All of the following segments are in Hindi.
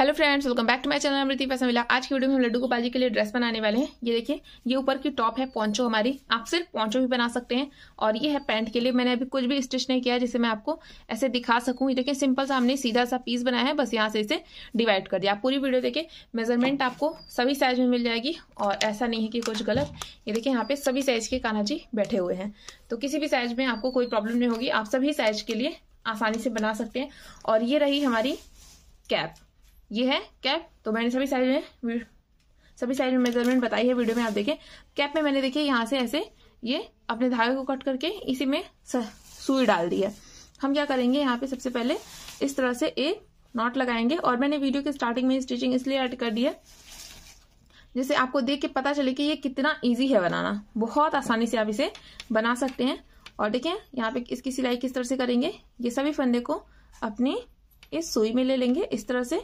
hello friends welcome back to my channel अमृति पैसा मिला आज की वीडियो में हम लड्डू गोपाल जी के लिए ड्रेस बनाने वाले हैं ये देखिए ये ऊपर की टॉप है पॉन्चो हमारी आप सिर्फ पॉन्चो भी बना सकते हैं और ये है पैंट के लिए मैंने अभी कुछ भी स्टिच नहीं किया जिसे मैं आपको ऐसे दिखा सकूँ ये देखिए सिंपल सा हमने सीधा सा पीस बनाया है बस यहाँ से इसे डिवाइड कर दिया आप पूरी वीडियो देखिए मेजरमेंट आपको सभी साइज में मिल जाएगी और ऐसा नहीं है कि कुछ गलत ये देखिए यहाँ पे सभी साइज के काना जी बैठे हुए हैं तो किसी भी साइज में आपको कोई प्रॉब्लम नहीं होगी आप सभी साइज के लिए आसानी से बना सकते हैं और ये रही हमारी कैप ये है कैप तो मैंने सभी साइड में सभी साइड में मेजरमेंट बताई है वीडियो में आप देखें कैप में मैंने देखिए यहाँ से ऐसे ये अपने धागे को कट करके इसी में सुई डाल दी है हम क्या करेंगे यहाँ पे सबसे पहले इस तरह से एक नॉट लगाएंगे और मैंने वीडियो के स्टार्टिंग में स्टिचिंग इसलिए ऐड कर दी है जैसे आपको देख के पता चले कि ये कितना इजी है बनाना बहुत आसानी से आप इसे बना सकते हैं और देखें यहाँ पे इसकी सिलाई किस तरह से करेंगे ये सभी फंदे को अपनी इस सुई में ले लेंगे इस तरह से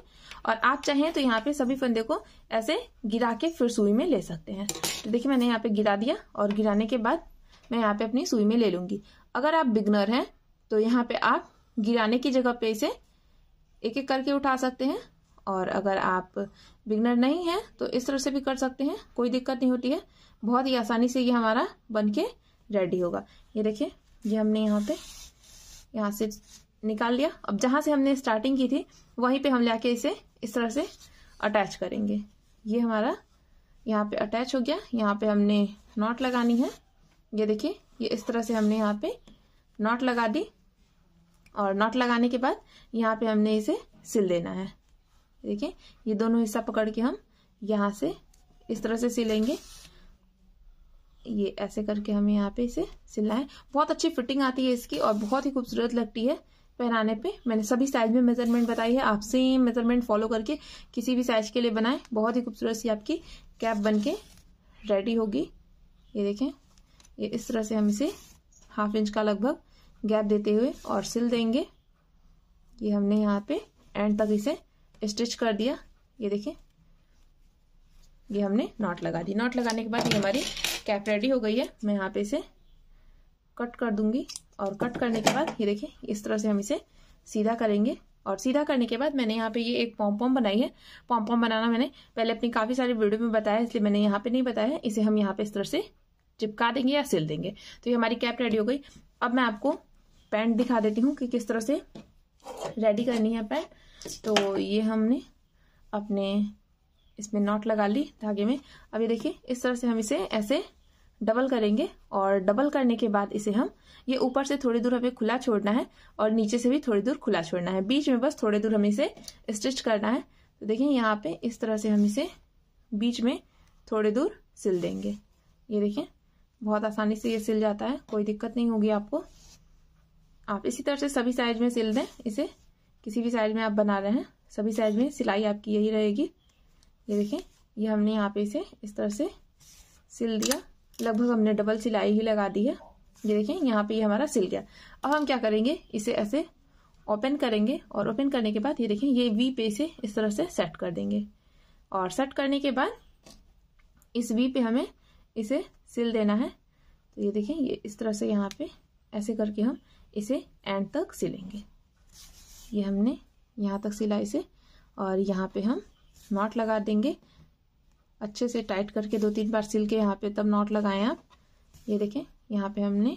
और आप चाहें तो यहाँ पे सभी फंदे को ऐसे गिरा के फिर सुई में ले सकते हैं तो देखिए मैंने यहाँ पे गिरा दिया और गिराने के बाद मैं यहाँ पे अपनी सुई में ले लूंगी अगर आप बिगनर हैं तो यहाँ पे आप गिराने की जगह पे इसे एक एक करके उठा सकते हैं और अगर आप बिगनर नहीं हैं तो इस तरह से भी कर सकते हैं कोई दिक्कत नहीं होती है बहुत ही आसानी से ये हमारा बन के रेडी होगा ये देखिए ये हमने यहाँ पे यहाँ से निकाल लिया अब जहां से हमने स्टार्टिंग की थी वहीं पे हम लाके इसे इस तरह से अटैच करेंगे ये हमारा यहाँ पे अटैच हो गया यहाँ पे हमने नॉट लगानी है ये देखिए ये इस तरह से हमने यहाँ पे नॉट लगा दी और नॉट लगाने के बाद यहाँ पे हमने इसे सिल देना है देखिए ये दोनों हिस्सा पकड़ के हम यहाँ से इस तरह से सिलेंगे ये ऐसे करके हमें यहाँ पे इसे सिलना है बहुत अच्छी फिटिंग आती है इसकी और बहुत ही खूबसूरत लगती है पहनाने पे मैंने सभी साइज में मेजरमेंट बताई है आप सेम मेजरमेंट फॉलो करके किसी भी साइज के लिए बनाएं बहुत ही खूबसूरत सी आपकी कैप बन के रेडी होगी ये देखें ये इस तरह से हम इसे हाफ इंच का लगभग गैप देते हुए और सिल देंगे ये हमने यहाँ पे एंड तक इसे स्टिच कर दिया ये देखें ये हमने नॉट लगा दी नॉट लगाने के बाद ये हमारी कैप रेडी हो गई है मैं यहाँ पे इसे कट कर दूंगी और कट करने के बाद ये देखिए इस तरह से हम इसे सीधा करेंगे और सीधा करने के बाद मैंने यहाँ पे ये एक पॉम्पॉम बनाई है पॉम्पॉम बनाना मैंने पहले अपनी काफ़ी सारी वीडियो में बताया इसलिए मैंने यहाँ पे नहीं बताया है इसे हम यहाँ पे इस तरह से चिपका देंगे या सिल देंगे तो ये हमारी कैप रेडी हो गई अब मैं आपको पैंट दिखा देती हूँ कि किस तरह से रेडी करनी है पैंट तो ये हमने अपने इसमें नॉट लगा ली धागे में अब ये देखिए इस तरह से हम इसे ऐसे डबल करेंगे और डबल करने के बाद इसे हम ये ऊपर से थोड़ी दूर हमें खुला छोड़ना है और नीचे से भी थोड़ी दूर खुला छोड़ना है बीच में बस थोड़ी दूर हमें इसे स्टिच करना है तो देखिए यहाँ पे इस तरह से हम इसे बीच में थोड़ी दूर सिल देंगे ये देखिए बहुत आसानी से ये सिल जाता है कोई दिक्कत नहीं होगी आपको आप इसी तरह से सभी साइज में सिल दें इसे किसी भी साइज में आप बना रहे हैं सभी साइज में सिलाई आपकी यही रहेगी ये देखें ये हमने यहाँ पे इसे इस तरह से सिल दिया लगभग हमने डबल सिलाई ही लगा दी है ये देखें यहाँ पे ये हमारा सिल गया अब हम क्या करेंगे इसे ऐसे ओपन करेंगे और ओपन करने के बाद ये देखें ये वी पे से इस तरह से सेट कर देंगे और सेट करने के बाद इस वी पे हमें इसे सिल देना है तो ये देखें ये इस तरह से यहाँ पे ऐसे करके हम इसे एंड तक सिलेंगे ये हमने यहाँ तक सिला इसे और यहाँ पे हम नॉट लगा देंगे अच्छे से टाइट करके दो तीन बार सिल के यहाँ पे तब नॉट लगाएं आप ये देखें यहाँ पे हमने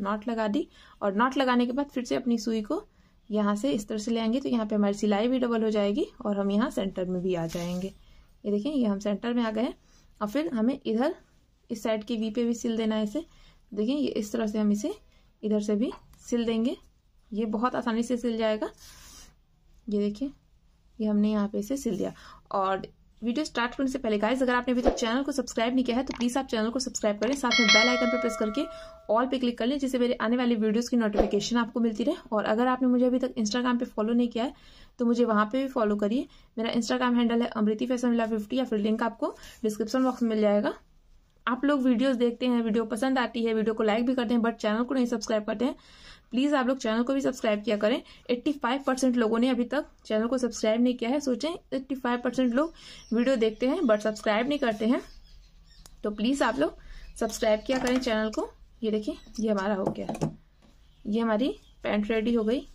नॉट लगा दी और नॉट लगाने के बाद फिर से अपनी सुई को यहाँ से इस तरह से ले आएंगे तो यहाँ पे हमारी सिलाई भी डबल हो जाएगी और हम यहाँ सेंटर में भी आ जाएंगे ये देखें ये हम सेंटर में आ गए और फिर हमें इधर इस साइड की वी पे भी सिल देना है इसे देखिए ये इस तरह से हम इसे इधर से भी सिल देंगे ये बहुत आसानी से सिल जाएगा ये देखिए ये हमने यहाँ पे इसे सिल दिया और वीडियो स्टार्ट करने से पहले गाइज अगर आपने अभी तक चैनल को सब्सक्राइब नहीं किया है तो प्लीज आप चैनल को सब्सक्राइब करें साथ में बेल आइकन पर प्रेस करके ऑल पे क्लिक कर लें जिससे मेरे आने वाली वीडियोस की नोटिफिकेशन आपको मिलती रहे और अगर आपने मुझे अभी तक इंस्टाग्राम पे फॉलो नहीं किया है तो मुझे वहां पे भी फॉलो करिए मेरा इंस्टाग्राम हैंडल है अमृति फैसन फिफ्टी या फिर लिंक आपको डिस्क्रिप्शन बॉक्स में मिल जाएगा आप लोग वीडियोस देखते हैं वीडियो पसंद आती है वीडियो को लाइक भी करते हैं बट चैनल को नहीं सब्सक्राइब करते हैं प्लीज आप लोग चैनल को भी सब्सक्राइब किया करें 85 परसेंट लोगों ने अभी तक चैनल को सब्सक्राइब नहीं किया है सोचें 85 परसेंट लोग वीडियो देखते हैं बट सब्सक्राइब नहीं करते हैं तो प्लीज आप लोग सब्सक्राइब किया करें चैनल को ये देखिए ये हमारा हो गया ये हमारी पैंट रेडी हो गई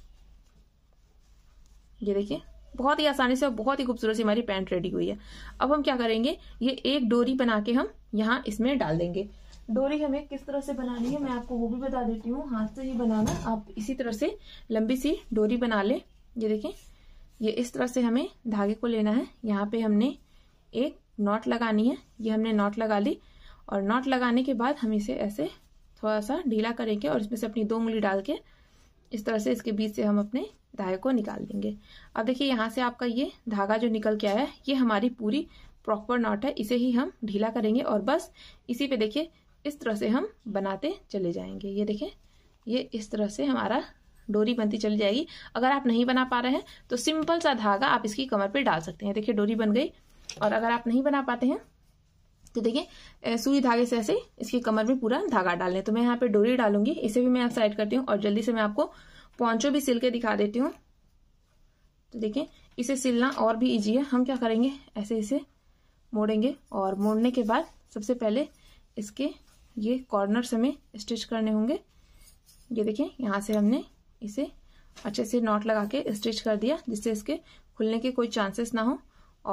ये देखिए बहुत ही आसानी से और बहुत ही खूबसूरत सी हमारी पैंट रेडी हुई है अब हम क्या करेंगे ये एक डोरी बना के हम यहाँ इसमें डाल देंगे डोरी हमें किस तरह से बनानी है मैं आपको वो भी बता देती हूँ हाथ से ही बनाना आप इसी तरह से लंबी सी डोरी बना ले ये देखें ये इस तरह से हमें धागे को लेना है यहाँ पे हमने एक नॉट लगानी है ये हमने नॉट लगा ली और नॉट लगाने के बाद हम इसे ऐसे थोड़ा सा ढीला करेंगे और इसमें से अपनी दो उंगली डाल के इस तरह से इसके बीच से हम अपने धागे को निकाल देंगे अब देखिए यहाँ से आपका ये धागा जो निकल के आया है ये हमारी पूरी प्रॉपर नॉट है इसे ही हम ढीला करेंगे और बस इसी पे देखिए इस तरह से हम बनाते चले जाएंगे ये देखें ये इस तरह से हमारा डोरी बनती चली जाएगी अगर आप नहीं बना पा रहे हैं तो सिंपल सा धागा आप इसकी कमर पर डाल सकते हैं देखिए डोरी बन गई और अगर आप नहीं बना पाते हैं तो देखिए सुई धागे से ऐसे इसकी कमर में पूरा धागा डाल लें तो मैं यहाँ पे डोरी डालूंगी इसे भी मैं आप साइड करती हूँ और जल्दी से मैं आपको पॉन्चो भी सिल के दिखा देती हूँ तो देखें इसे सिलना और भी ईजी है हम क्या करेंगे ऐसे इसे मोड़ेंगे और मोड़ने के बाद सबसे पहले इसके ये कॉर्नर्स हमें स्टिच करने होंगे ये देखें यहाँ से हमने इसे अच्छे से नॉट लगा के स्टिच कर दिया जिससे इसके खुलने के कोई चांसेस ना हो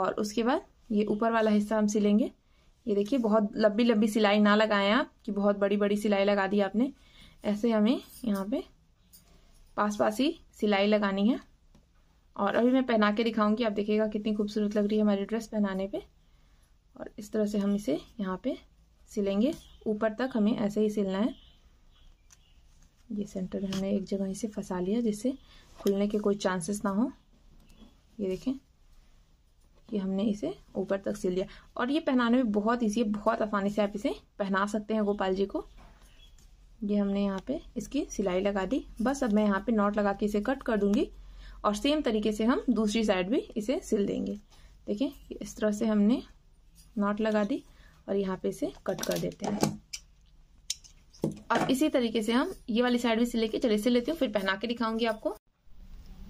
और उसके बाद ये ऊपर वाला हिस्सा हम सिलेंगे ये देखिए बहुत लंबी लंबी सिलाई ना लगाएं आप कि बहुत बड़ी बड़ी सिलाई लगा दी आपने ऐसे हमें यहाँ पे पास पास ही सिलाई लगानी है और अभी मैं पहना के दिखाऊंगी आप देखिएगा कितनी खूबसूरत लग रही है हमारी ड्रेस पहनाने पे और इस तरह से हम इसे यहाँ पे सिलेंगे ऊपर तक हमें ऐसे ही सिलना है ये सेंटर में हमने एक जगह इसे फंसा लिया जिससे खुलने के कोई चांसेस ना हो ये देखें कि हमने इसे ऊपर तक सिल लिया और ये पहनाने में बहुत ईजी है बहुत आसानी से आप इसे पहना सकते हैं गोपाल जी को ये हमने यहाँ पे इसकी सिलाई लगा दी बस अब मैं यहाँ पे नॉट लगा के इसे कट कर दूंगी और सेम तरीके से हम दूसरी साइड भी इसे सिल देंगे देखें इस तरह से हमने नॉट लगा दी और यहाँ पे इसे कट कर देते हैं अब इसी तरीके से हम ये वाली साइड भी सिले के चले सिल लेती हूँ फिर पहना के दिखाऊंगी आपको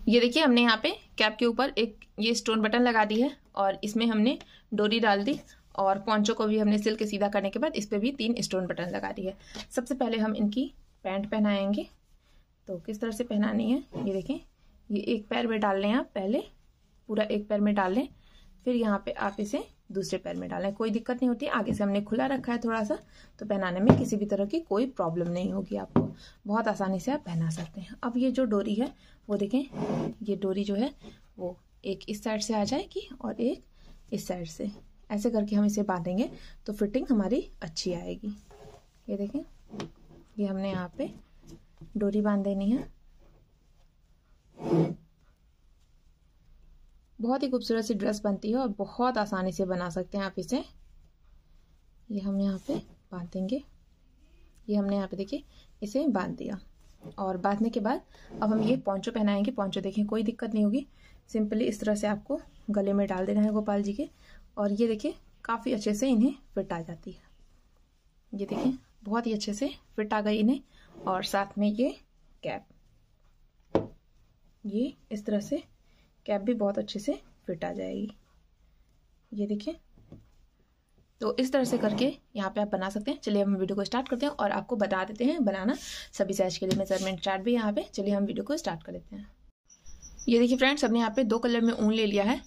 ये देखिए हमने यहाँ पे कैप के ऊपर एक ये स्टोन बटन लगा दी है और इसमें हमने डोरी डाल दी और पॉन्चो को भी हमने सिल के सीधा करने के बाद इस पर भी तीन स्टोन बटन लगा दी है सबसे पहले हम इनकी पैंट पहनाएंगे तो किस तरह से पहनानी है ये देखें ये एक पैर में डाल लें आप पहले पूरा एक पैर में डाल लें फिर यहाँ पे आप इसे दूसरे पैर में डालें कोई दिक्कत नहीं होती आगे से हमने खुला रखा है थोड़ा सा तो पहनाने में किसी भी तरह की कोई प्रॉब्लम नहीं होगी आपको बहुत आसानी से आप पहना सकते हैं अब ये जो डोरी है वो देखें ये डोरी जो है वो एक इस साइड से आ जाएगी और एक इस साइड से ऐसे करके हम इसे बांधेंगे तो फिटिंग हमारी अच्छी आएगी ये देखें ये हमने यहाँ पे डोरी बांध देनी है बहुत ही खूबसूरत सी ड्रेस बनती है और बहुत आसानी से बना सकते हैं आप इसे ये हम यहाँ पे बांध देंगे ये हमने यहाँ पे देखिए इसे बांध दिया और बांधने के बाद अब हम ये पौचो पहनाएंगे पौचो देखें कोई दिक्कत नहीं होगी सिंपली इस तरह से आपको गले में डाल देना है गोपाल जी के और ये देखिए काफ़ी अच्छे से इन्हें फिट आ जाती है ये देखिए बहुत ही अच्छे से फिट आ गई इन्हें और साथ में ये कैप ये इस तरह से कैप भी बहुत अच्छे से फिट आ जाएगी ये देखिए तो इस तरह से करके यहाँ पे आप बना सकते हैं चलिए हम वीडियो को स्टार्ट करते हैं और आपको बता देते हैं बनाना सभी साइज के लिए मेजरमेंट चार्ट भी यहाँ पे चलिए हम वीडियो को स्टार्ट कर लेते हैं ये देखिए फ्रेंड्स हमने यहाँ पे दो कलर में ऊन ले लिया है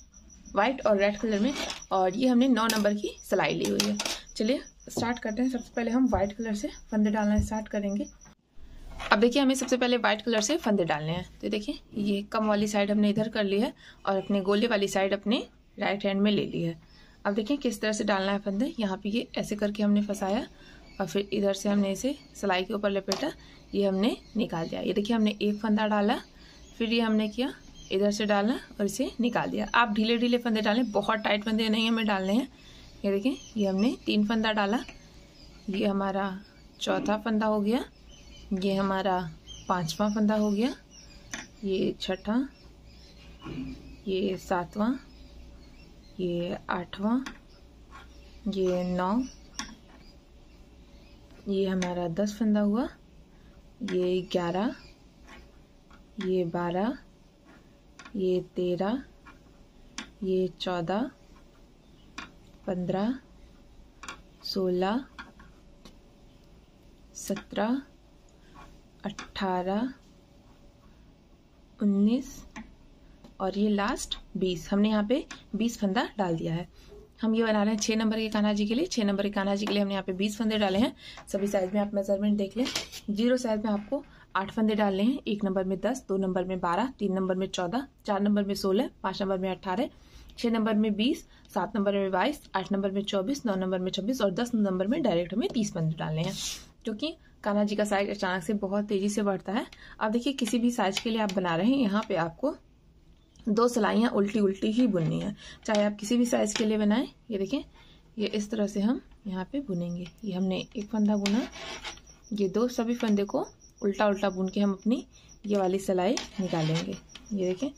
वाइट और रेड कलर में और ये हमने नौ नंबर की सिलाई ली हुई है चलिए स्टार्ट करते हैं सबसे पहले हम वाइट कलर से फंदे डालना स्टार्ट करेंगे अब देखिए हमें सबसे पहले व्हाइट कलर से फंदे डालने हैं तो देखिए ये कम वाली साइड हमने इधर कर ली है और अपने गोले वाली साइड अपने राइट हैंड में ले ली है अब देखिए किस तरह से डालना है फंदे यहाँ पे ये ऐसे करके हमने फंसाया और फिर इधर से हमने इसे सिलाई के ऊपर लपेटा ये हमने निकाल दिया ये देखिए हमने एक फंदा डाला फिर ये हमने किया इधर से डालना और इसे निकाल दिया आप ढीले ढीले फंदे डालें बहुत टाइट फंदे नहीं हमें डालने हैं ये देखें ये हमने तीन फंदा डाला ये हमारा चौथा फंदा हो गया ये हमारा पांचवा फंदा हो गया ये छठा ये सातवां ये आठवां ये नौ ये हमारा दस फंदा हुआ ये ग्यारह ये बारह ये तेरह ये चौदह पंद्रह सोलह सत्रह अट्ठारह उन्नीस और ये लास्ट बीस हमने यहाँ पे बीस फंदा डाल दिया है हम ये बना रहे हैं छः नंबर के कान्हा जी के लिए छः नंबर के कान्हा जी के लिए हमने यहाँ पे बीस फंदे डाले हैं सभी साइज में आप मेजरमेंट देख लें जीरो साइज में आपको आठ फंदे डालने हैं एक नंबर में दस दो नंबर में बारह तीन नंबर में चौदह चार नंबर में सोलह पांच नंबर में अठारह छह नंबर में बीस सात नंबर में बाईस आठ नंबर में चौबीस नौ नंबर में छब्बीस और दस नंबर में डायरेक्ट हमें तीस फंदे डालने हैं क्योंकि कान्हा जी का साइज अचानक से बहुत तेजी से बढ़ता है अब देखिए किसी भी साइज के लिए आप बना रहे हैं यहाँ पे आपको दो सिलाइयाँ उल्टी उल्टी ही बुननी है चाहे आप किसी भी साइज के लिए बनाएं ये देखें ये इस तरह से हम यहाँ पे बुनेंगे ये हमने एक फंदा बुना ये दो सभी फंदे को उल्टा उल्टा बुन के हम अपनी ये वाली सिलाई निकालेंगे ये देखें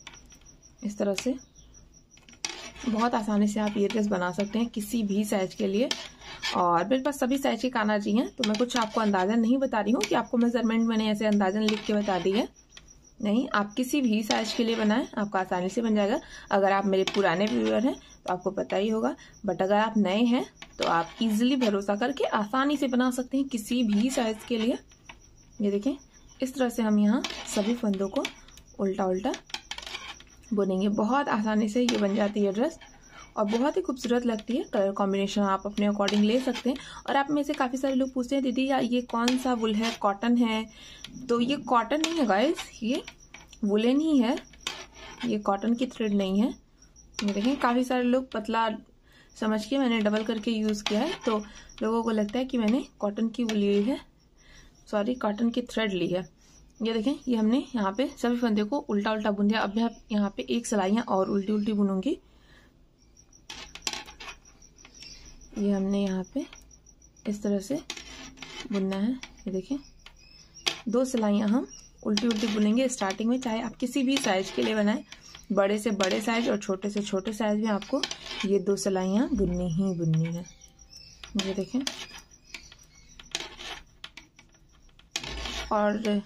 इस तरह से बहुत आसानी से आप ये ड्रेस बना सकते हैं किसी भी साइज के लिए और मेरे पास सभी साइज के काना चाहिए तो मैं कुछ आपको अंदाजा नहीं बता रही हूँ कि आपको मेजरमेंट मैंने ऐसे अंदाजन लिख के बता दी है नहीं आप किसी भी साइज के लिए बनाएं आपका आसानी से बन जाएगा अगर आप मेरे पुराने व्यूअर हैं तो आपको पता ही होगा बट अगर आप नए हैं तो आप इजिली भरोसा करके आसानी से बना सकते हैं किसी भी साइज के लिए ये देखें इस तरह से हम यहाँ सभी फंदों को उल्टा उल्टा बुनेंगे बहुत आसानी से ये बन जाती है ड्रेस और बहुत ही खूबसूरत लगती है कलर कॉम्बिनेशन आप अपने अकॉर्डिंग ले सकते हैं और आप में से काफ़ी सारे लोग पूछते हैं दीदी ये कौन सा वुल है कॉटन है तो ये कॉटन नहीं है गाइस ये वुलन ही है ये कॉटन की थ्रेड नहीं है ये देखें काफ़ी सारे लोग पतला समझ के मैंने डबल करके यूज़ किया है तो लोगों को लगता है कि मैंने कॉटन की वुल ली है सॉरी कॉटन की थ्रेड ली है ये देखें ये हमने यहाँ पे सभी फंदे को उल्टा उल्टा बुन दिया अब यहाँ पे एक सिलाइया और उल्टी उल्टी बुनूंगी ये हमने यहाँ पे इस तरह से बुनना है ये देखें दो सिलाइया हम उल्टी उल्टी बुनेंगे स्टार्टिंग में चाहे आप किसी भी साइज के लिए बनाए बड़े से बड़े साइज और छोटे से छोटे साइज में आपको ये दो सिलाइया बुननी ही बुननी है ये देखें और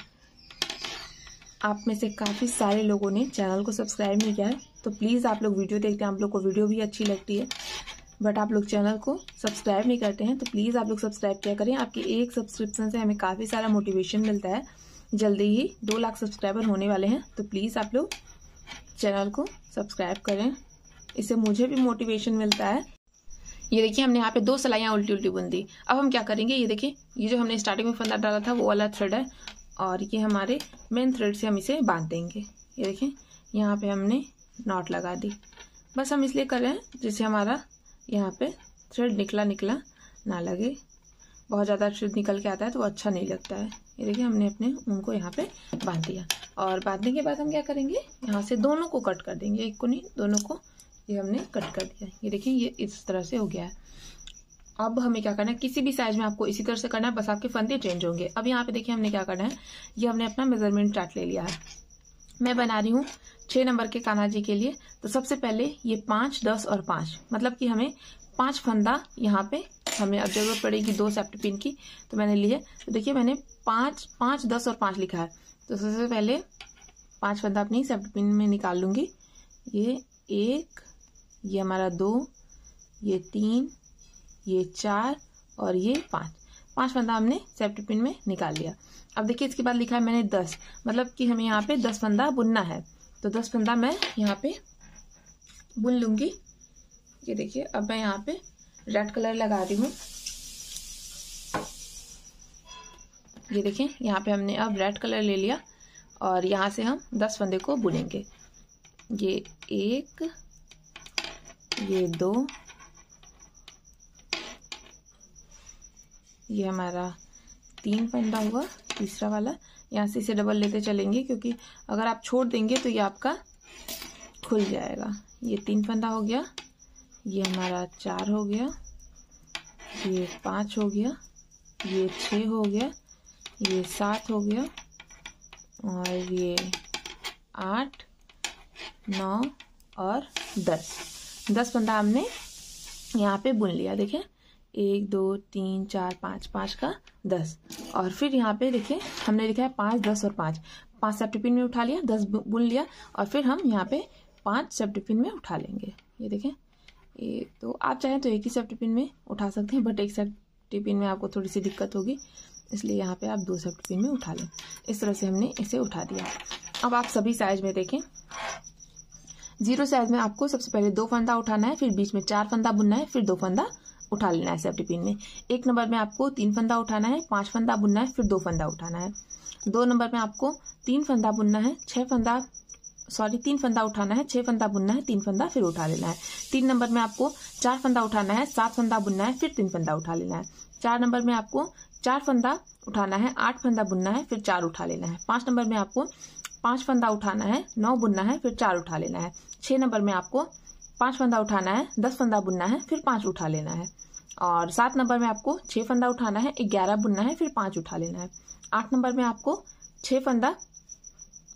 आप में से काफ़ी सारे लोगों ने चैनल को सब्सक्राइब नहीं किया है तो प्लीज़ आप लोग वीडियो देखते हैं आप लोग को वीडियो भी अच्छी लगती है बट आप लोग चैनल को सब्सक्राइब नहीं करते हैं तो प्लीज़ आप लोग सब्सक्राइब किया करें आपकी एक सब्सक्रिप्शन से हमें काफ़ी सारा मोटिवेशन मिलता है जल्दी ही दो लाख सब्सक्राइबर होने वाले हैं तो प्लीज़ आप लोग चैनल को सब्सक्राइब करें इससे मुझे भी मोटिवेशन मिलता है ये देखिए हमने यहाँ पे दो सिलाइयाँ उल्टी उल्टी बुन दी अब हम क्या करेंगे ये देखिए ये जो हमने स्टार्टिंग में फंदा डाला था वो वाला थ्रेड है और ये हमारे मेन थ्रेड से हम इसे बांध देंगे ये देखिए यहाँ पे हमने नॉट लगा दी बस हम इसलिए कर रहे हैं जिससे हमारा यहाँ पे थ्रेड निकला निकला ना लगे बहुत ज़्यादा थ्रेड निकल के आता है तो वो अच्छा नहीं लगता है ये देखिए हमने अपने ऊन को यहाँ पे बांध दिया और बांधने के बाद हम क्या करेंगे यहाँ से दोनों को कट कर देंगे एक को नहीं दोनों को ये हमने कट कर दिया ये देखिए ये इस तरह से हो गया है अब हमें क्या करना है किसी भी साइज में आपको इसी तरह से करना है बस आपके फंदे चेंज होंगे अब यहाँ पे देखिए हमने क्या करना है ये हमने अपना मेजरमेंट चार्ट ले लिया है मैं बना रही हूँ छह नंबर के कान्हा जी के लिए तो सबसे पहले ये पांच दस और पांच मतलब कि हमें पांच फंदा यहाँ पे हमें अब जरूरत पड़ेगी दो सेफ्ट पिन की तो मैंने लिए तो देखिए मैंने पांच पांच दस और पांच लिखा है तो सबसे पहले पांच फंदा अपनी सेफ्ट पिन में निकाल लूंगी ये एक ये हमारा दो ये तीन ये चार और ये पाँच पांच फंदा हमने सेफ्टी पिन में निकाल लिया अब देखिए इसके बाद लिखा है मैंने दस मतलब कि हमें यहाँ पे दस फंदा बुनना है तो दस फंदा मैं यहाँ पे बुन लूंगी ये देखिए अब मैं यहाँ पे रेड कलर लगा रही हूँ ये देखिए यहाँ पे हमने अब रेड कलर ले लिया और यहाँ से हम दस फंदे को बुनेंगे ये एक ये दो ये हमारा तीन फंदा हुआ तीसरा वाला यहाँ से इसे डबल लेते चलेंगे क्योंकि अगर आप छोड़ देंगे तो ये आपका खुल जाएगा ये तीन फंदा हो गया ये हमारा चार हो गया ये पाँच हो गया ये छ हो गया ये सात हो गया और ये आठ नौ और दस दस पंद्रह हमने यहाँ पे बुन लिया देखे एक दो तीन चार पाँच पाँच का दस और फिर यहाँ पे देखिए हमने लिखा है पाँच दस और पाँच पाँच सब टिफिन में उठा लिया दस बुन लिया और फिर हम यहाँ पे पाँच सब टिफिन में उठा लेंगे ये देखें ये तो आप चाहें तो एक ही सब टिफिन में उठा सकते हैं बट एक सब टिफिन में आपको थोड़ी सी दिक्कत होगी इसलिए यहाँ पर आप दो सब टिफिन में उठा लें इस तरह से हमने इसे उठा दिया अब आप सभी साइज में देखें जीरो साइज में आपको सबसे पहले दो फंदा उठाना है फिर बीच में चार फंदा बुनना है फिर दो फंदा उठा लेना है सेफ्टी पिन में एक नंबर में आपको तीन फंदा उठाना है पांच फंदा बुनना है फिर दो फंदा उठाना है दो नंबर में आपको तीन फंदा बुनना है छह फंदा सॉरी तीन फंदा उठाना है छह फंदा बुनना है तीन फंदा फिर उठा लेना है तीन नंबर में आपको चार फंदा उठाना है सात फंदा बुनना है फिर तीन फंदा उठा लेना है चार नंबर में आपको चार फंदा उठाना है आठ फंदा बुनना है फिर चार उठा लेना है पांच नंबर में आपको पांच फंदा उठाना है नौ बुनना है फिर चार उठा लेना है छह नंबर में आपको पांच फंदा उठाना है दस फंदा बुनना है फिर पांच उठा लेना है और सात नंबर में आपको छह फंदा उठाना है ग्यारह बुनना है फिर पांच उठा लेना है आठ नंबर में आपको छह फंदा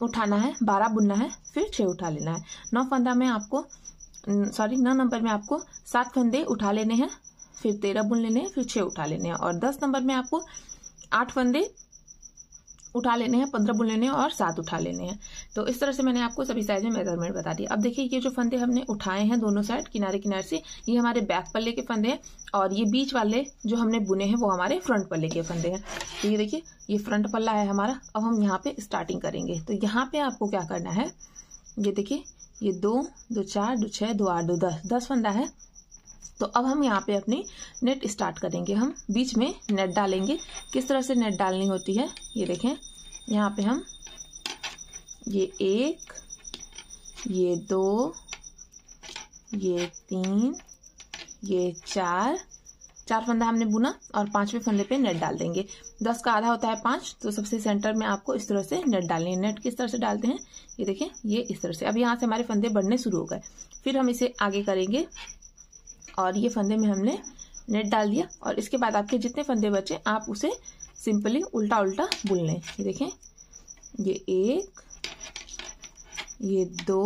उठाना है बारह बुनना है फिर छह उठा लेना है नौ फंदा में आपको सॉरी नौ नंबर में आपको सात फंदे उठा लेने हैं फिर तेरह बुन लेने हैं फिर छह उठा लेने हैं और दस नंबर में आपको आठ फंदे उठा लेने हैं पंद्रह बुन लेने हैं और सात उठा लेने हैं तो इस तरह से मैंने आपको सभी साइज में मेजरमेंट बता दी अब देखिए ये जो फंदे हमने उठाए हैं दोनों साइड किनारे किनारे से ये हमारे बैक पल्ले के फंदे हैं और ये बीच वाले जो हमने बुने हैं वो हमारे फ्रंट पल्ले के फंदे हैं तो ये देखिए ये फ्रंट पल्ला है हमारा अब हम यहाँ पे स्टार्टिंग करेंगे तो यहाँ पे आपको क्या करना है ये देखिए ये दो दो चार दो छः दो आठ दो दस दस फंदा है तो अब हम यहाँ पे अपनी नेट स्टार्ट करेंगे हम बीच में नेट डालेंगे किस तरह से नेट डालनी होती है ये देखें यहाँ पे हम ये एक ये दो ये तीन ये चार चार फंदा हमने बुना और पांचवें फंदे पे नेट डाल देंगे दस का आधा होता है पांच तो सबसे सेंटर में आपको इस तरह से नेट डालनी है नेट किस तरह से डालते हैं ये देखें ये इस तरह से अब यहाँ से हमारे फंदे बढ़ने शुरू हो गए फिर हम इसे आगे करेंगे और ये फंदे में हमने नेट डाल दिया और इसके बाद आपके जितने फंदे बचे आप उसे सिंपली उल्टा उल्टा बुन लें ये देखें ये एक ये दो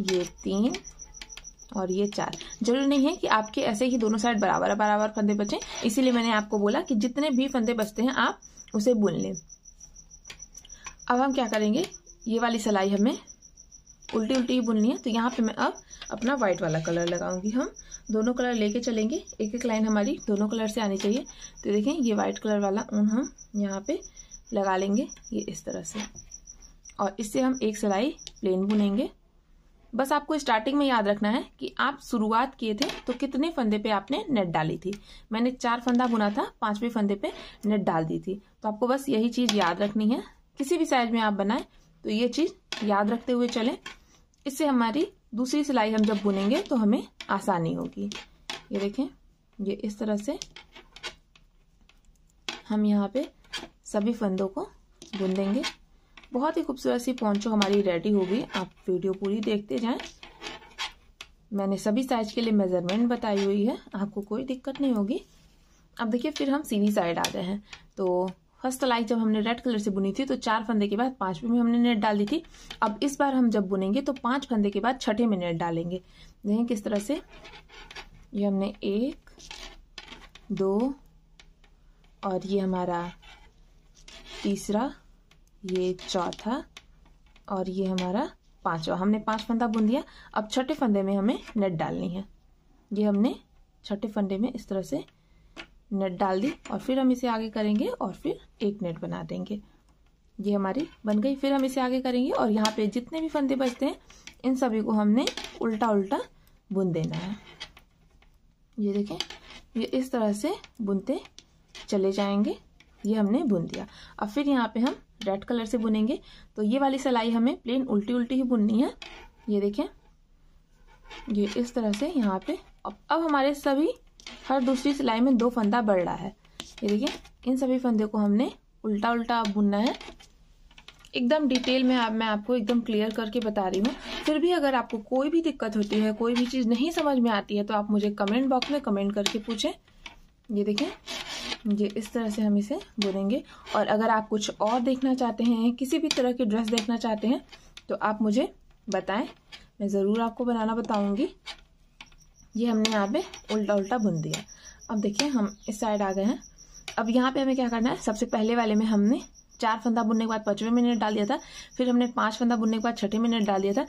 ये तीन और ये चार जरूरी नहीं है कि आपके ऐसे ही दोनों साइड बराबर बराबर फंदे बचे इसीलिए मैंने आपको बोला कि जितने भी फंदे बचते हैं आप उसे बुन लें अब हम क्या करेंगे ये वाली सिलाई हमें उल्टी उल्टी ही बुननी है तो यहाँ पे मैं अब अपना व्हाइट वाला कलर लगाऊंगी हम दोनों कलर लेके चलेंगे एक एक लाइन हमारी दोनों कलर से आनी चाहिए तो देखें ये व्हाइट कलर वाला ऊन हम यहाँ पे लगा लेंगे ये इस तरह से और इससे हम एक सिलाई प्लेन बुनेंगे बस आपको स्टार्टिंग में याद रखना है कि आप शुरुआत किए थे तो कितने फंदे पे आपने नेट डाली थी मैंने चार फंदा बुना था पांचवें फंदे पे नेट डाल दी थी तो आपको बस यही चीज़ याद रखनी है किसी भी साइज में आप बनाएं तो ये चीज़ याद रखते हुए चलें इससे हमारी दूसरी सिलाई हम जब बुनेंगे तो हमें आसानी होगी ये देखें ये इस तरह से हम यहाँ पे सभी फंदों को बुन देंगे बहुत ही खूबसूरत सी पोंचो हमारी रेडी होगी आप वीडियो पूरी देखते जाएं मैंने सभी साइज के लिए मेज़रमेंट बताई हुई है आपको कोई दिक्कत नहीं होगी अब देखिए फिर हम सीधी साइड आ गए हैं तो फर्स्ट तो लाइक जब हमने रेड कलर से बुनी थी तो चार फंदे के बाद पांचवे में हमने नेट डाली थी अब इस बार हम जब बुनेंगे तो पांच फंदे के बाद छठे में नेट डालेंगे देखें किस तरह से ये हमने एक दो और ये हमारा तीसरा ये चौथा और ये हमारा पांचवा हमने पांच फंदा बुन दिया अब छठे फंदे में हमें नेट डालनी है ये हमने छठे फंदे में इस तरह से नेट डाल दी और फिर हम इसे आगे करेंगे और फिर एक नेट बना देंगे ये हमारी बन गई फिर हम इसे आगे करेंगे और यहाँ पे जितने भी फंदे बचते हैं इन सभी को हमने उल्टा उल्टा बुन देना है ये देखें ये इस तरह से बुनते चले जाएंगे ये हमने बुन दिया अब फिर यहाँ पे हम रेड कलर से बुनेंगे तो ये वाली सिलाई हमें प्लेन उल्टी उल्टी ही बुननी है ये देखें ये इस तरह से यहाँ पे अब अब हमारे सभी हर दूसरी सिलाई में दो फंदा बढ़ रहा है ये देखिए इन सभी फंदे को हमने उल्टा उल्टा आप बुनना है एकदम डिटेल में आप मैं आपको एकदम क्लियर करके बता रही हूँ फिर भी अगर आपको कोई भी दिक्कत होती है कोई भी चीज़ नहीं समझ में आती है तो आप मुझे कमेंट बॉक्स में कमेंट करके पूछें ये देखें ये इस तरह से हम इसे बुनेंगे और अगर आप कुछ और देखना चाहते हैं किसी भी तरह की ड्रेस देखना चाहते हैं तो आप मुझे बताएं मैं ज़रूर आपको बनाना बताऊँगी ये हमने यहाँ पे उल्टा उल्टा बुन दिया अब देखिए हम इस साइड आ गए हैं अब यहाँ पे हमें क्या करना है सबसे पहले वाले में हमने चार फंदा बुनने के बाद पांचवे मिनट डाल दिया था फिर हमने पांच फंदा बुनने के बाद छठे मिनट डाल दिया था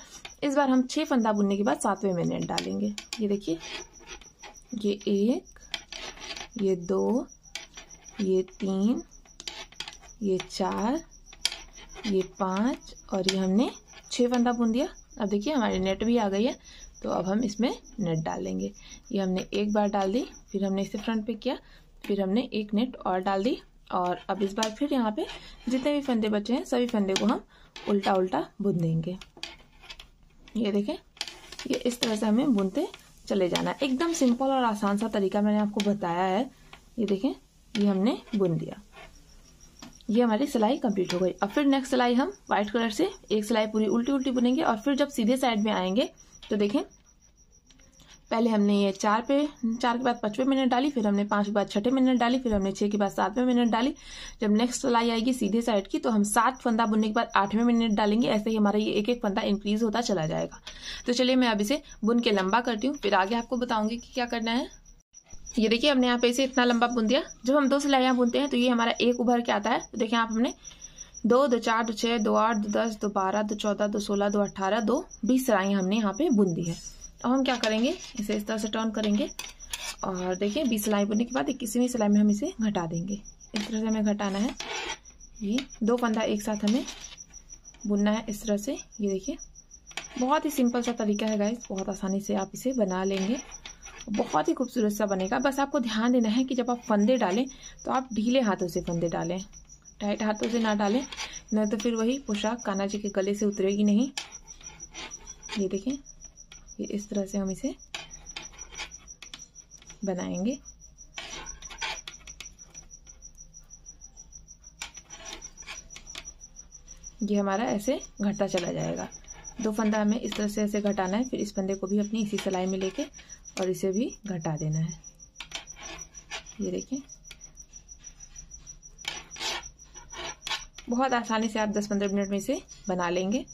इस बार हम छह फंदा बुनने के बाद सातवें मिनट डालेंगे ये देखिए ये एक ये दो ये तीन ये चार ये पांच और ये हमने छह फंदा बुन दिया अब देखिए हमारी नेट भी आ गई है तो अब हम इसमें नेट डालेंगे ये हमने एक बार डाल दी फिर हमने इसे फ्रंट पे किया फिर हमने एक नेट और डाल दी और अब इस बार फिर यहाँ पे जितने भी फंदे बचे हैं सभी फंदे को हम उल्टा उल्टा बुन देंगे ये देखें ये इस तरह से हमें बुनते चले जाना एकदम सिंपल और आसान सा तरीका मैंने आपको बताया है ये देखें ये हमने बुन दिया ये हमारी सिलाई कंप्लीट हो गई अब फिर नेक्स्ट सिलाई हम व्हाइट कलर से एक सिलाई पूरी उल्टी उल्टी बुनेंगे और फिर जब सीधे साइड में आएंगे तो देखें पहले हमने ये चार पे चार के बाद पाँचवें मिनट डाली फिर हमने पाँच के बाद छठे मिनट डाली फिर हमने छः के बाद सातवें मिनट डाली जब नेक्स्ट सिलाई आएगी सीधे साइड की तो हम सात फंदा बुनने के बाद आठवें मिनट डालेंगे ऐसे ही हमारा ये एक एक फंदा इंक्रीज होता चला जाएगा तो चलिए मैं अब इसे बुन के लंबा करती हूँ फिर आगे आपको बताऊँगी कि क्या करना है ये देखिए हमने यहाँ पे इसे इतना लंबा बुन दिया जब हम दो सिलाइयाँ बुनते हैं तो ये हमारा एक उभर के आता है तो देखिए आप हमने दो दो चार दो छः दो आठ दो दस दो बारह दो चौदह दो सोलह दो अट्ठारह दो बीस सराई हमने यहाँ पे बुन दी है अब हम क्या करेंगे इसे इस तरह से टर्न करेंगे और देखिए बीस सिलाई बुनने के बाद इक्कीसवीं सिलाई में हम इसे घटा देंगे इस तरह से हमें घटाना है ये दो फंदा एक साथ हमें बुनना है इस तरह से ये देखिए बहुत ही सिंपल सा तरीका है गाइस बहुत आसानी से आप इसे बना लेंगे बहुत ही खूबसूरत सा बनेगा बस आपको ध्यान देना है कि जब आप फंदे डालें तो आप ढीले हाथों से फंदे डालें टाइट हाथों तो से ना डालें नहीं तो फिर वही पोशाक कान्हा जी के गले से उतरेगी नहीं ये देखें ये इस तरह से हम इसे बनाएंगे ये हमारा ऐसे घटा चला जाएगा दो फंदा हमें इस तरह से ऐसे घटाना है फिर इस फंदे को भी अपनी इसी सिलाई में लेके और इसे भी घटा देना है ये देखिए बहुत आसानी से आप 10-15 मिनट में इसे बना लेंगे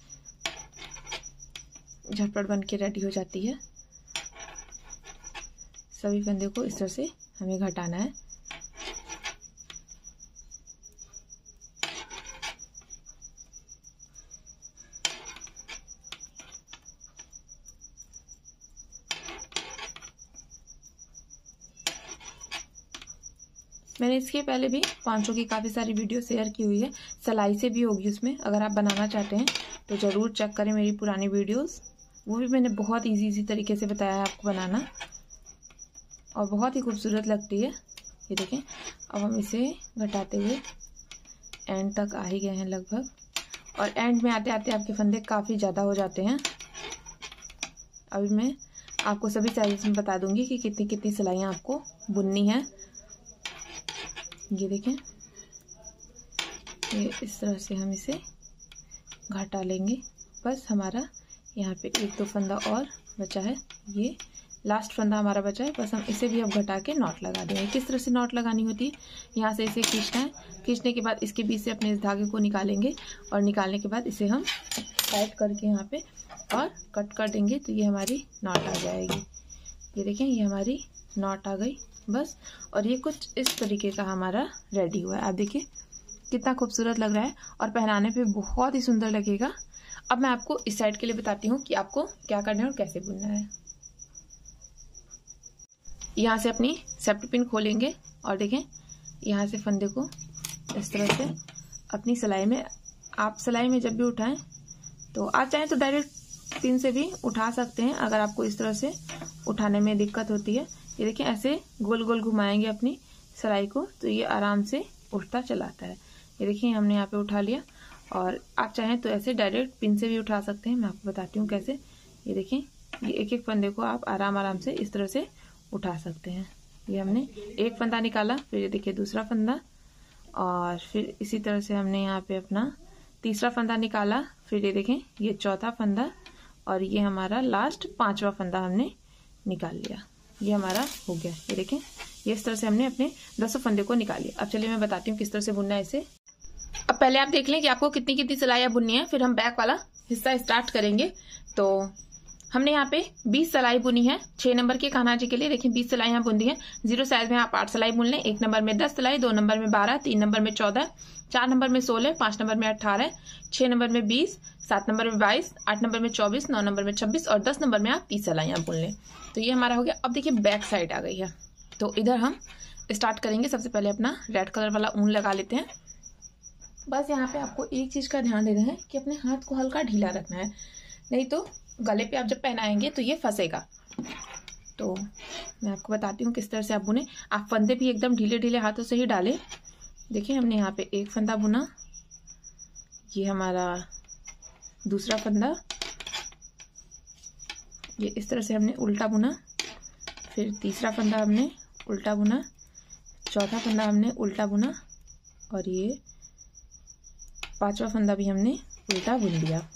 झटपट बन के रेडी हो जाती है सभी फंदे को इस तरह से हमें घटाना है मैंने इसके पहले भी पाँचों की काफ़ी सारी वीडियो शेयर की हुई है सलाई से भी होगी उसमें अगर आप बनाना चाहते हैं तो ज़रूर चेक करें मेरी पुरानी वीडियोस वो भी मैंने बहुत इजी इजी तरीके से बताया है आपको बनाना और बहुत ही खूबसूरत लगती है ये देखें अब हम इसे घटाते हुए एंड तक आ ही गए हैं लगभग और एंड में आते आते आपके फंदे काफ़ी ज़्यादा हो जाते हैं अभी मैं आपको सभी साइज़ में बता दूंगी कि कितनी कितनी सिलाइयाँ आपको बुननी है ये देखें ये इस तरह से हम इसे घाटा लेंगे बस हमारा यहाँ पे एक दो फंदा और बचा है ये लास्ट फंदा हमारा बचा है बस हम इसे भी अब घटा के नॉट लगा देंगे किस तरह से नॉट लगानी होती है यहाँ से इसे खींचना है खींचने के बाद इसके बीच से अपने इस धागे को निकालेंगे और निकालने के बाद इसे हम टाइट करके यहाँ पे और कट कर देंगे तो ये हमारी नॉट आ जाएगी ये देखें ये हमारी नॉट आ गई बस और ये कुछ इस तरीके का हमारा रेडी हुआ है आप देखिए कितना खूबसूरत लग रहा है और पहनाने पे बहुत ही सुंदर लगेगा अब मैं आपको इस साइड के लिए बताती हूँ कि आपको क्या करना है और कैसे बुनना है यहाँ से अपनी सेफ्ट पिन खोलेंगे और देखें यहाँ से फंदे को इस तरह से अपनी सिलाई में आप सिलाई में जब भी उठाएं तो आप चाहें तो डायरेक्ट पिन से भी उठा सकते हैं अगर आपको इस तरह से उठाने में दिक्कत होती है ये देखिए ऐसे गोल गोल घुमाएंगे अपनी सलाई को तो ये आराम से उठता चलाता है ये देखिए हमने यहाँ पे उठा लिया और आप चाहें तो ऐसे डायरेक्ट पिन से भी उठा सकते हैं मैं आपको बताती हूँ कैसे ये देखिए ये एक एक फंदे को आप आराम आराम से इस तरह से उठा सकते हैं ये हमने एक फंदा निकाला फिर ये देखिए दूसरा फंदा और फिर इसी तरह से हमने यहाँ पे अपना तीसरा फंदा निकाला फिर ये देखें ये चौथा फंदा और ये हमारा लास्ट पांचवा फंदा हमने निकाल लिया ये हमारा हो गया ये देखें ये इस तरह से हमने अपने दसों फंदे को निकाल लिया अब चलिए मैं बताती हूँ किस तरह से बुनना है इसे अब पहले आप देख लें कि आपको कितनी कितनी सिलाइयाँ बुननी है फिर हम बैक वाला हिस्सा स्टार्ट करेंगे तो हमने यहाँ पे 20 सलाई बुनी है छह नंबर के खानाजी के लिए देखिए 20 सिलाई यहाँ बुन दी है जीरो साइज में आप आठ सलाई बुन लें एक नंबर में दस सलाई दो नंबर में बारह तीन नंबर में चौदह चार नंबर में सोलह पांच नंबर में 18 छह नंबर में बीस सात नंबर में बाईस आठ नंबर में चौबीस नौ नंबर में छब्बीस और दस नंबर में आप तीस सलाइयाँ बुन लें तो ये हमारा हो गया अब देखिये बैक साइड आ गई है तो इधर हम स्टार्ट करेंगे सबसे पहले अपना रेड कलर वाला ऊन लगा लेते हैं बस यहाँ पे आपको एक चीज़ का ध्यान देना है कि अपने हाथ को हल्का ढीला रखना है नहीं तो गले पे आप जब पहनाएंगे तो ये फंसेगा तो मैं आपको बताती हूँ किस तरह से आप बुने आप फंदे भी एकदम ढीले ढीले हाथों से ही डालें देखिए हमने यहाँ पे एक फंदा बुना ये हमारा दूसरा फंदा ये इस तरह से हमने उल्टा बुना फिर तीसरा फंदा हमने उल्टा बुना चौथा फंदा हमने उल्टा बुना और ये पांचवा फंदा भी हमने उल्टा बुन दिया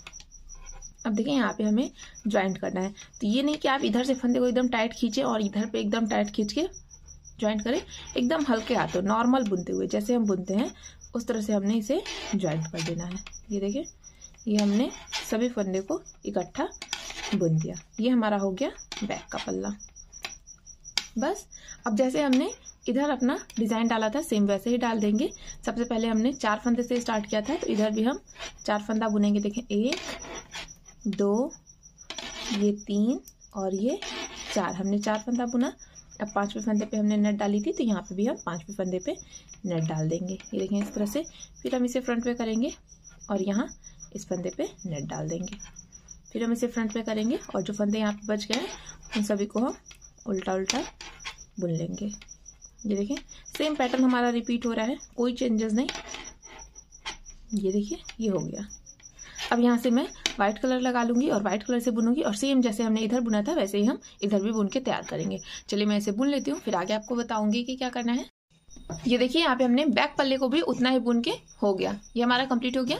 अब देखिए यहाँ पे हमें ज्वाइंट करना है तो ये नहीं कि आप इधर से फंदे को एकदम टाइट खींचे और इधर पे एकदम टाइट खींच के ज्वाइंट करें एकदम हल्के हाथों नॉर्मल बुनते हुए जैसे हम बुनते हैं उस तरह से हमने इसे ज्वाइंट कर देना है ये देखिए ये हमने सभी फंदे को इकट्ठा बुन दिया ये हमारा हो गया बैक का पल्ला बस अब जैसे हमने इधर अपना डिज़ाइन डाला था सेम वैसे ही डाल देंगे सबसे पहले हमने चार फंदे से स्टार्ट किया था तो इधर भी हम चार फंदा बुनेंगे देखें एक दो ये तीन और ये चार हमने चार फंदा बुना अब पांचवे फंदे पे हमने नेट डाली थी तो यहाँ पे भी हम पांचवे फंदे पे नेट डाल देंगे ये देखें इस तरह से फिर हम इसे फ्रंट पे करेंगे और यहाँ इस फंदे पे नेट डाल देंगे फिर हम इसे फ्रंट पे करेंगे और जो फंदे यहाँ पे बच गए हैं उन सभी को हम उल्टा उल्टा बुन लेंगे ये देखें सेम पैटर्न हमारा रिपीट हो रहा है कोई चेंजेस नहीं ये देखिए ये हो गया अब यहाँ से मैं व्हाइट कलर लगा लूंगी और व्हाइट कलर से बुनूंगी और सेम जैसे हमने इधर बुना था वैसे ही हम इधर भी बुन के तैयार करेंगे चलिए मैं इसे बुन लेती हूँ फिर आगे आपको बताऊंगी कि क्या करना है ये देखिए यहाँ पे हमने बैक पल्ले को भी उतना ही बुन के हो गया ये हमारा कंप्लीट हो गया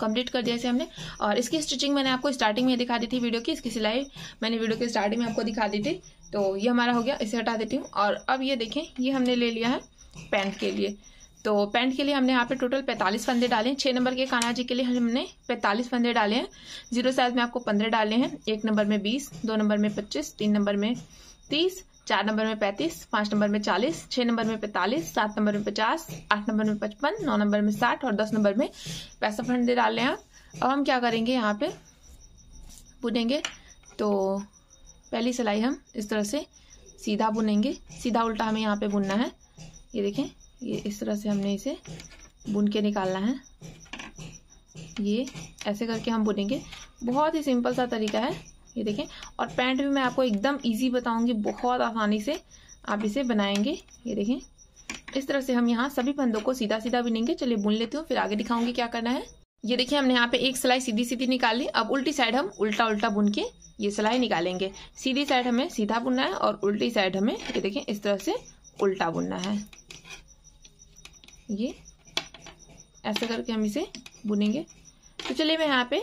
कंप्लीट कर दिया इसे हमने और इसकी स्टिचिंग मैंने आपको स्टार्टिंग में दिखा दी थी वीडियो की इसकी सिलाई मैंने वीडियो के स्टार्टिंग में आपको दिखा दी थी तो ये हमारा हो गया इसे हटा देती हूँ और अब ये देखें ये हमने ले लिया है पैंट के लिए तो पैंट के लिए हमने यहाँ पे टोटल 45 फंदे डाले हैं छः नंबर के काना जी के लिए हमने 45 फंदे डाले हैं जीरो साइज में आपको 15 डाले हैं एक नंबर में 20 दो नंबर में 25 तीन नंबर में 30 चार नंबर में 35 पाँच नंबर में 40 छः नंबर में 45 सात नंबर में 50 आठ नंबर में 55 नौ नंबर में 60 और दस नंबर में पैसा फंदे डाले हैं अब हम क्या करेंगे यहाँ पे बुनेंगे तो पहली सिलाई हम इस तरह से सीधा बुनेंगे सीधा उल्टा हमें यहाँ पे बुनना है ये देखें ये इस तरह से हमने इसे बुन के निकालना है ये ऐसे करके हम बुनेंगे बहुत ही सिंपल सा तरीका है ये देखें और पैंट भी मैं आपको एकदम इजी बताऊंगी बहुत आसानी से आप इसे बनाएंगे ये देखें इस तरह से हम यहाँ सभी फंदों को सीधा सीधा बुनेंगे चलिए बुन लेती हूँ फिर आगे दिखाऊंगी क्या करना है ये देखिए हमने यहाँ पे एक सिलाई सीधी सीधी निकाल ली अब उल्टी साइड हम उल्टा उल्टा बुन के ये सिलाई निकालेंगे सीधी साइड हमें सीधा बुनना है और उल्टी साइड हमें ये देखें इस तरह से उल्टा बुनना है ये ऐसे करके हम इसे बुनेंगे तो चलिए मैं यहाँ पे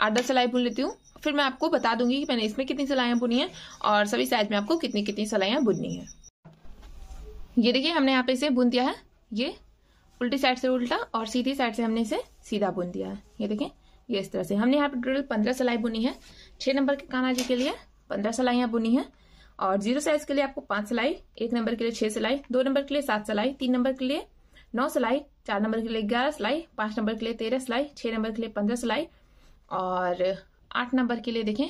आठ दस सिलाई बुन लेती हूँ फिर मैं आपको बता दूंगी कि मैंने इसमें कितनी सिलाइयाँ बुनी हैं और सभी साइज में आपको कितनी कितनी सिलाइयाँ बुननी है ये देखिए हमने यहाँ पे इसे बुन दिया है ये उल्टी साइड से उल्टा और सीधी साइड से हमने इसे सीधा बुन दिया है ये देखें ये इस तरह से हमने यहाँ पे टोटल पंद्रह सिलाई बुनी है छः नंबर के काना जी के लिए पंद्रह सिलाइयाँ बुनी हैं और जीरो साइज के लिए आपको पाँच सिलाई एक नंबर के लिए छः सिलाई दो नंबर के लिए सात सिलाई तीन नंबर के लिए नौ सिलाई चार नंबर के लिए ग्यारह सिलाई पांच नंबर के लिए तेरह सिलाई छह नंबर के लिए पंद्रह सिलाई और आठ नंबर के लिए देखें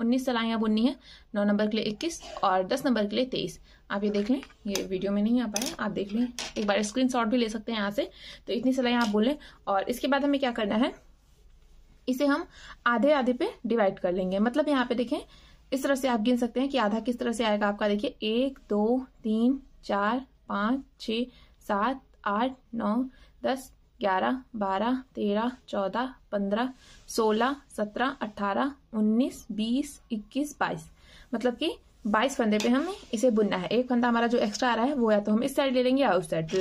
उन्नीस सिलाइयाँ बुननी है नौ नंबर के लिए इक्कीस और दस नंबर के लिए तेईस आप ये देख लें ये वीडियो में नहीं आ पाया आप देख लें एक बार स्क्रीन भी ले सकते हैं यहाँ से तो इतनी सिलाई आप बोलें और इसके बाद हमें क्या करना है इसे हम आधे आधे पे डिवाइड कर लेंगे मतलब यहाँ पे देखें इस तरह से आप गिन सकते हैं कि आधा किस तरह से आएगा आपका देखिए एक दो तीन चार पाँच छ सात आठ नौ दस ग्यारह बारह तेरह चौदह पंद्रह सोलह सत्रह अट्ठारह उन्नीस बीस इक्कीस बाईस मतलब कि बाईस फंदे पे हमें इसे बुनना है एक फंदा हमारा जो एक्स्ट्रा आ रहा है वो या तो हम इस साइड ले लेंगे या उस साइड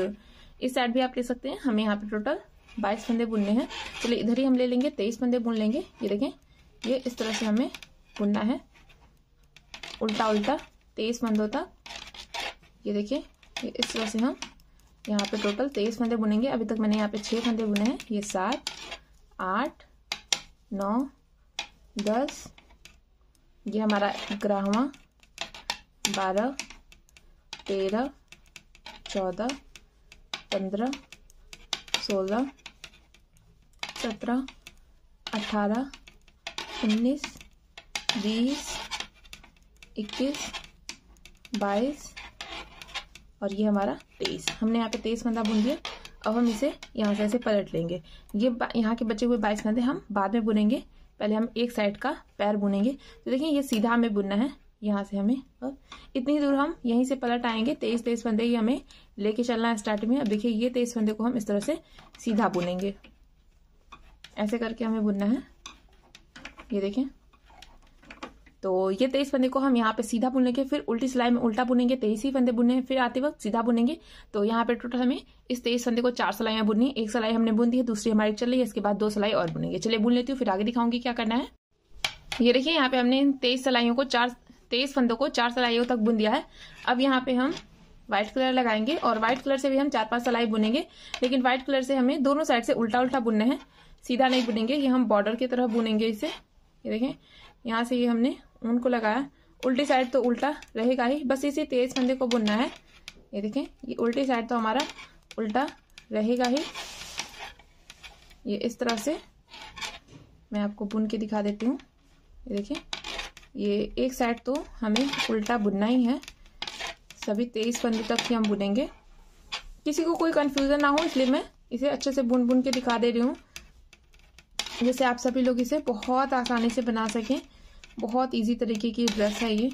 इस साइड भी आप ले सकते हैं हमें यहाँ पे टोटल बाईस फंदे बुनने हैं चलिए इधर ही हम ले लेंगे तेईस फंदे बुन लेंगे ये देखें ये इस तरह से हमें बुनना है उल्टा उल्टा तेईस फंदों तक ये देखिए ये इस तरह से हम यहाँ पे टोटल तेईस फंदे बुनेंगे अभी तक मैंने यहाँ पे छः फंदे बुने हैं ये सात आठ नौ दस ये हमारा ग्राहवा बारह तेरह चौदह पंद्रह सोलह सत्रह अठारह उन्नीस बीस इक्कीस बाईस और ये हमारा तेईस हमने यहाँ पे तेईस कंधा बुन दिया अब हम इसे यहाँ से ऐसे पलट लेंगे ये यहाँ के बचे हुए बाईस कंधे हम बाद में बुनेंगे पहले हम एक साइड का पैर बुनेंगे तो देखिए ये सीधा हमें बुनना है यहाँ से हमें अब इतनी दूर हम यहीं से पलट आएंगे तेईस तेईस फंदे ही हमें लेके चलना है स्टार्टिंग में अब देखिए ये तेईस फंदे को हम इस तरह से सीधा बुनेंगे ऐसे करके हमें बुनना है ये देखें तो ये तेईस फंदे को हम यहाँ पे सीधा बुन लेंगे फिर उल्टी सिलाई में उल्टा बुनेंगे तेईस ही फंदे बुने फिर आते वक्त सीधा बुनेंगे तो यहाँ पे टोटल हमें इस तेईस फंदे को चार सिलाइयाँ बुननी एक सिलाई हमने बुन दी है दूसरी हमारी चल रही है इसके बाद दो सिलाई और बुनेंगे चलिए बुन लेती हूँ फिर आगे दिखाऊंगी क्या करना है ये देखिए यहाँ पे हमने तेईस सिलाइयों को चार तेईस फंदों को चार सिलाइयों तक बुन दिया है अब यहाँ पे हम व्हाइट कलर लगाएंगे और व्हाइट कलर से भी हम चार पांच सिलाई बुनेंगे लेकिन व्हाइट कलर से हमें दोनों साइड से उल्टा उल्टा बुनने हैं सीधा नहीं बुनेंगे ये हम बॉर्डर की तरह बुनेंगे इसे ये देखें यहाँ से ये हमने ऊन को लगाया उल्टी साइड तो उल्टा रहेगा ही बस इसी तेज फंदे को बुनना है ये देखें ये उल्टी साइड तो हमारा उल्टा रहेगा ही ये इस तरह से मैं आपको बुन के दिखा देती हूँ ये देखें ये एक साइड तो हमें उल्टा बुनना ही है सभी तेईस फंदे तक ही हम बुनेंगे किसी को कोई कन्फ्यूज़न ना हो इसलिए मैं इसे अच्छे से बुन बुन के दिखा दे रही हूँ जैसे आप सभी लोग इसे बहुत आसानी से बना सकें बहुत इजी तरीके की ड्रेस है ये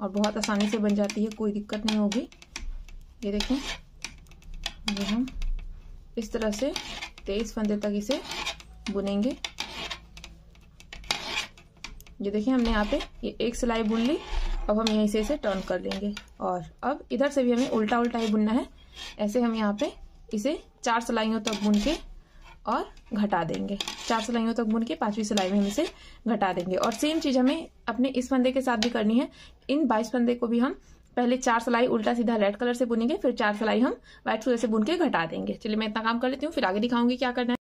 और बहुत आसानी से बन जाती है कोई दिक्कत नहीं होगी ये देखें ये हम इस तरह से तेईस फंदे तक इसे बुनेंगे ये देखिए हमने यहाँ पे ये एक सिलाई बुन ली अब हम यहीं से इसे टर्न कर लेंगे और अब इधर से भी हमें उल्टा उल्टा ही बुनना है ऐसे हम यहाँ पे इसे चार सिलाइयों तक बुन के और घटा देंगे चार सिलाइयों तक बुन के पांचवी सिलाई में हम इसे घटा देंगे और सेम चीज हमें अपने इस फंदे के साथ भी करनी है इन बाईस फंदे को भी हम पहले चार सिलाई उल्टा सीधा रेड कलर से बुनेंगे फिर चार सिलाई हम व्हाइट कलर से बुन के घटा देंगे चलिए मैं इतना काम कर लेती हूँ फिर आगे दिखाऊंगी क्या करना है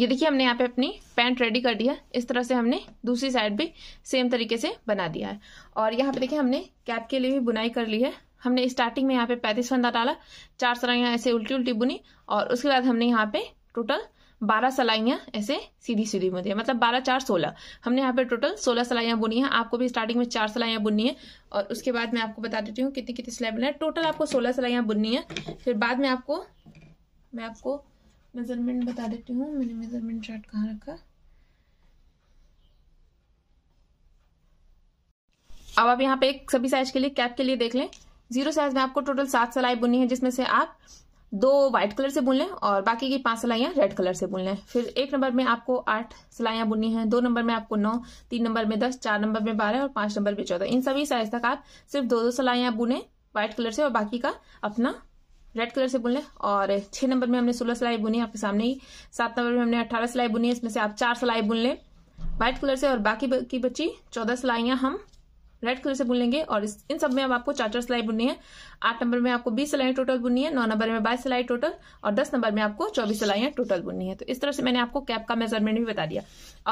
ये देखिए हमने यहाँ पे अपनी पैंट रेडी कर दिया इस तरह से हमने दूसरी साइड भी सेम तरीके से बना दिया है और यहाँ पे देखिए हमने कैप के लिए भी बुनाई कर ली है हमने स्टार्टिंग में यहाँ पे पैंतीस फंदा डाला चार सिलाई ऐसे उल्टी उल्टी बुनी और उसके बाद हमने यहाँ पे टोटल बारह सलाइयाँ ऐसे सीधी सीधी बुनती है मतलब बारह चार सोलह हमने यहाँ पे टोटल सोलह सलाइयाँ बुनी है आपको भी स्टार्टिंग में चार सलाइयाँ बुननी है और उसके बाद मैं आपको बता देती हूँ कितनी कितनी सिलाई बुनना है टोटल आपको सोलह सलाइयाँ बुननी है फिर बाद में आपको मैं आपको मेजरमेंट बता देती हूँ मैंने मेजरमेंट चार्ट कहाँ रखा अब आप यहाँ पे एक सभी साइज के लिए कैप के लिए देख लें जीरो साइज में आपको टोटल सात सलाई बुनी है जिसमें से आप दो व्हाइट कलर से बुन लें और बाकी की पांच सिलाइयां रेड कलर से बुन लें फिर एक नंबर में आपको आठ सिलाइयां बुननी है दो नंबर में आपको नौ तीन नंबर में दस चार नंबर में बारह और पांच नंबर में चौदह इन सभी साइज तक आप सिर्फ दो दो सिलाइयां बुने व्हाइट कलर से और बाकी का अपना रेड कलर से बुन लें और छह नंबर में हमने सोलह सिलाई बुनी आपके सामने ही सात नंबर में हमने अट्ठारह सिलाई बुनी है इसमें से आप चार सिलाई बुन लें व्हाइट कलर से और बाकी की बची चौदह सिलाइयां हम रेड कलर से बुन लेंगे और इन सब में अब आपको चार चार सिलाई बुननी है आठ नंबर में आपको बीस सिलाई टोटल बुननी है नौ नंबर में बाईस सिलाई टोटल और दस नंबर में आपको चौबीस सिलाइया टोटल बुननी है तो इस तरह से मैंने आपको कैप का मेजरमेंट भी बता दिया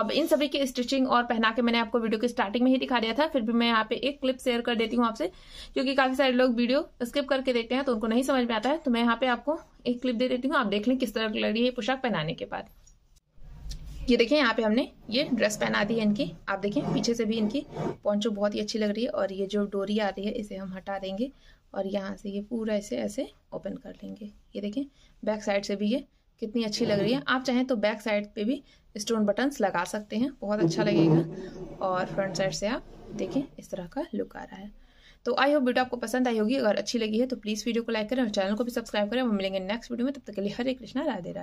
अब इन सभी की स्टिचिंग और पहना के मैंने आपको वीडियो की स्टार्टिंग में ही दिखा दिया था फिर भी मैं यहाँ पे एक क्लिप शेयर कर देती हूँ आपसे क्योंकि काफी सारे लोग वीडियो स्किप करके देखते हैं तो उनको नहीं समझ में आता है तो मैं यहाँ पे आपको एक क्लिप दे देती हूँ आप देख लें किस तरह लग रही है पोशाक पहनाने के बाद ये देखें यहाँ पे हमने ये ड्रेस पहना दी है इनकी आप देखें पीछे से भी इनकी पॉन्चो बहुत ही अच्छी लग रही है और ये जो डोरी आ रही है इसे हम हटा देंगे और यहाँ से ये पूरा इसे ऐसे ओपन कर लेंगे ये देखें बैक साइड से भी ये कितनी अच्छी लग रही है आप चाहें तो बैक साइड पे भी स्टोन बटन्स लगा सकते हैं बहुत अच्छा लगेगा और फ्रंट साइड से आप देखें इस तरह का लुक आ रहा है तो आई होप वीडियो आपको पसंद आई होगी अगर अच्छी लगी है तो प्लीज़ वीडियो को लाइक करें और चैनल को भी सब्सक्राइब करें हम मिलेंगे नेक्स्ट वीडियो में तब तक के लिए हरे कृष्णा राधे राधे